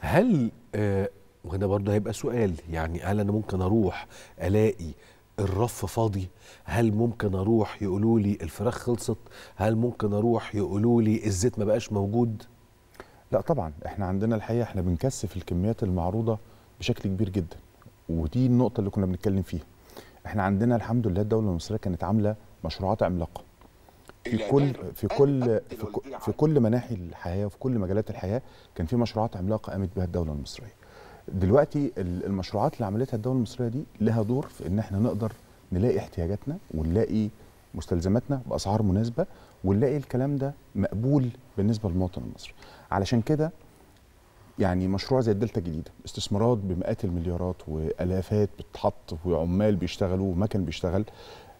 هل آه وهنا برضه هيبقى سؤال يعني هل انا ممكن اروح الاقي الرف فاضي هل ممكن اروح يقولوا لي الفراخ خلصت هل ممكن اروح يقولوا لي الزيت ما بقاش موجود لا طبعا احنا عندنا الحقيقه احنا بنكثف الكميات المعروضه بشكل كبير جدا ودي النقطه اللي كنا بنتكلم فيها احنا عندنا الحمد لله الدوله المصريه كانت عامله مشروعات عملاقه في كل في كل في كل مناحي الحياه وفي كل مجالات الحياه كان في مشروعات عملاقه قامت بها الدوله المصريه. دلوقتي المشروعات اللي عملتها الدوله المصريه دي لها دور في ان احنا نقدر نلاقي احتياجاتنا ونلاقي مستلزماتنا باسعار مناسبه ونلاقي الكلام ده مقبول بالنسبه للمواطن المصري. علشان كده يعني مشروع زي الدلتا الجديده استثمارات بمئات المليارات والافات بتتحط وعمال بيشتغلوا ومكن بيشتغل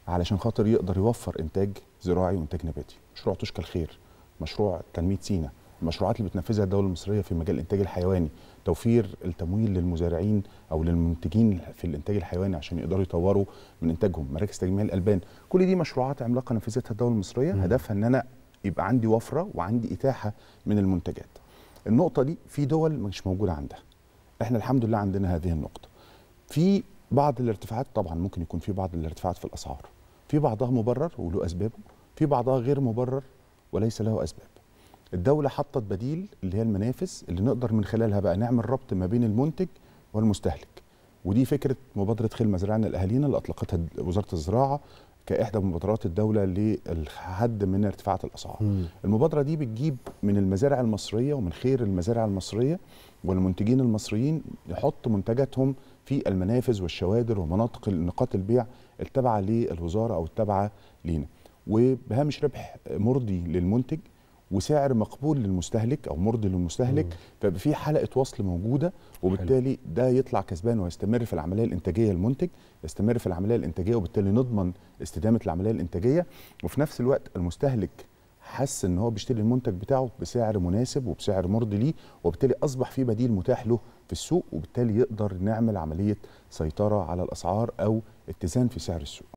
علشان خاطر يقدر يوفر انتاج زراعي وانتاج نباتي مشروع تشكى الخير مشروع تنميه سينا المشروعات اللي بتنفذها الدوله المصريه في مجال الانتاج الحيواني توفير التمويل للمزارعين او للمنتجين في الانتاج الحيواني عشان يقدروا يطوروا من انتاجهم مراكز تجميع الالبان كل دي مشروعات عملاقه نفذتها الدوله المصريه هدفها ان انا يبقى عندي وفره وعندي اتاحه من المنتجات النقطه دي في دول مش موجوده عندها احنا الحمد لله عندنا هذه النقطه في بعض الارتفاعات طبعا ممكن يكون في بعض الارتفاعات في الاسعار في بعضها مبرر وله اسبابه في بعضها غير مبرر وليس له اسباب الدوله حطت بديل اللي هي المنافس اللي نقدر من خلالها بقى نعمل ربط ما بين المنتج والمستهلك ودي فكره مبادره خير مزارعنا لاهالينا اللي اطلقتها وزاره الزراعه كاحدى مبادرات الدوله للحد من ارتفاعات الاسعار مم. المبادره دي بتجيب من المزارع المصريه ومن خير المزارع المصريه والمنتجين المصريين يحطوا منتجاتهم في المنافذ والشوادر ومناطق نقاط البيع التابعه للوزاره او التابعه لينا وبهامش ربح مرضي للمنتج وسعر مقبول للمستهلك او مرضي للمستهلك فيبقى في حلقه وصل موجوده وبالتالي ده يطلع كسبان ويستمر في العمليه الانتاجيه المنتج يستمر في العمليه الانتاجيه وبالتالي نضمن استدامه العمليه الانتاجيه وفي نفس الوقت المستهلك حس ان هو بيشتري المنتج بتاعه بسعر مناسب وبسعر مرضي ليه وبالتالي اصبح في بديل متاح له في السوق وبالتالي يقدر نعمل عمليه سيطره على الاسعار او اتزان في سعر السوق